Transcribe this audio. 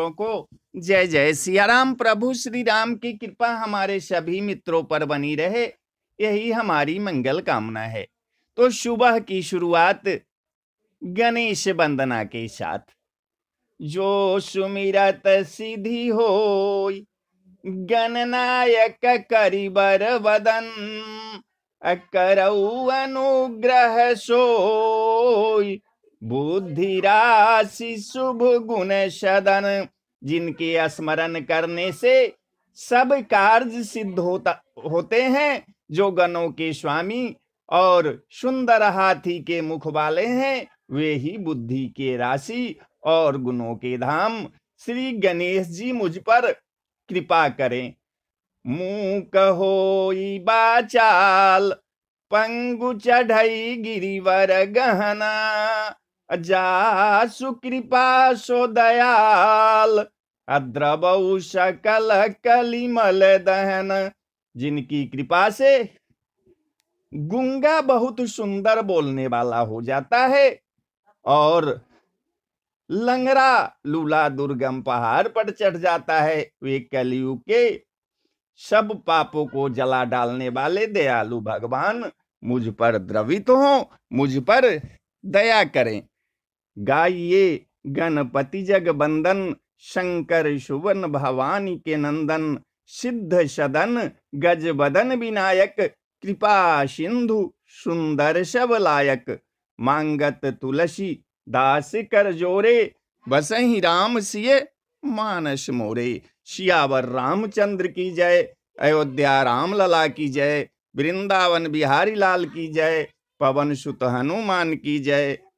मित्रों को जय जय सियाराम प्रभु श्री राम की कृपा हमारे सभी मित्रों पर बनी रहे यही हमारी मंगल कामना है तो सुबह की शुरुआत गणेश वंदना के साथ जो सुमिरत सिद्धि हो गणनायक करिबर वदन करऊ अनुग्रह सोई बुद्धिराशि शुभ गुण सदन जिनके स्मरण करने से सब कार्य सिद्ध होता होते हैं जो गणों के स्वामी और सुंदर हाथी के मुख वाले हैं वे ही बुद्धि के राशि और गुणों के धाम श्री गणेश जी मुझ पर कृपा करें मुंह कहो बाचाल पंगु चढ़ई गिरिवर गहना जा सुकृपा सो दयाल अद्रबऊ सकल कलिमल दहन जिनकी कृपा से गुंगा बहुत सुंदर बोलने वाला हो जाता है और लंगरा लूला दुर्गम पहाड़ पर चढ़ जाता है वे कलयुग के सब पापों को जला डालने वाले दयालु भगवान मुझ पर द्रवित हो मुझ पर दया करें गाइये गणपति जगबंदन शंकर सुवन भवानी के नंदन सिद्ध सदन गज बदन विनायक कृपा सिंधु सुंदर लायक मांगत तुलसी दास कर जोरे बसही राम सिये मानस मोरे शियावर रामचंद्र की जय अयोध्या राम लला की जय वृंदावन बिहारी लाल की जय पवन सुत हनुमान की जय